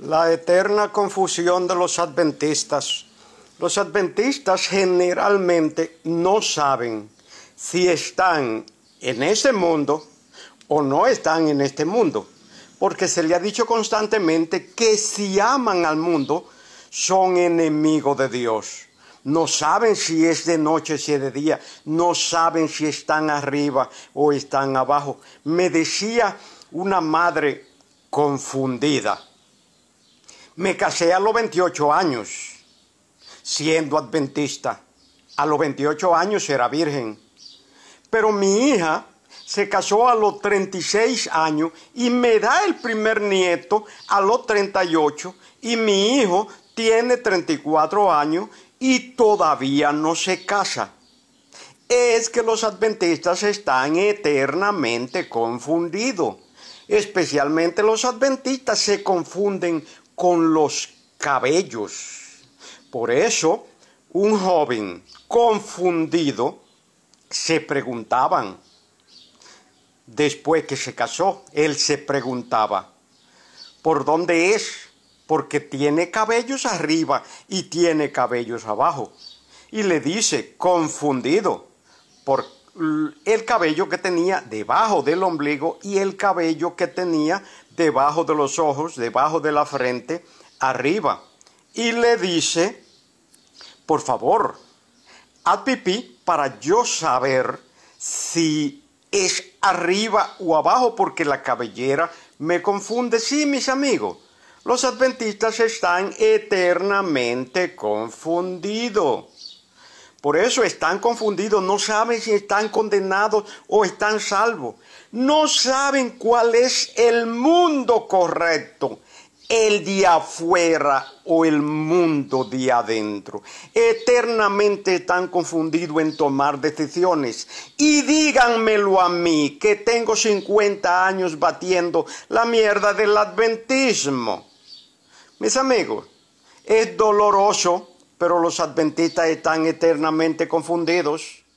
la eterna confusión de los adventistas. Los adventistas generalmente no saben si están en este mundo o no están en este mundo, porque se le ha dicho constantemente que si aman al mundo, son enemigos de Dios. No saben si es de noche, si es de día. No saben si están arriba o están abajo. Me decía una madre confundida me casé a los 28 años, siendo adventista. A los 28 años era virgen. Pero mi hija se casó a los 36 años y me da el primer nieto a los 38 y mi hijo tiene 34 años y todavía no se casa. Es que los adventistas están eternamente confundidos especialmente los adventistas, se confunden con los cabellos. Por eso, un joven confundido se preguntaban, después que se casó, él se preguntaba, ¿por dónde es? Porque tiene cabellos arriba y tiene cabellos abajo. Y le dice, confundido, por el cabello que tenía debajo del ombligo y el cabello que tenía debajo de los ojos, debajo de la frente, arriba. Y le dice, por favor, haz pipí para yo saber si es arriba o abajo, porque la cabellera me confunde. Sí, mis amigos, los adventistas están eternamente confundidos. Por eso están confundidos, no saben si están condenados o están salvos. No saben cuál es el mundo correcto, el de afuera o el mundo de adentro. Eternamente están confundidos en tomar decisiones. Y díganmelo a mí, que tengo 50 años batiendo la mierda del adventismo. Mis amigos, es doloroso pero los adventistas están eternamente confundidos.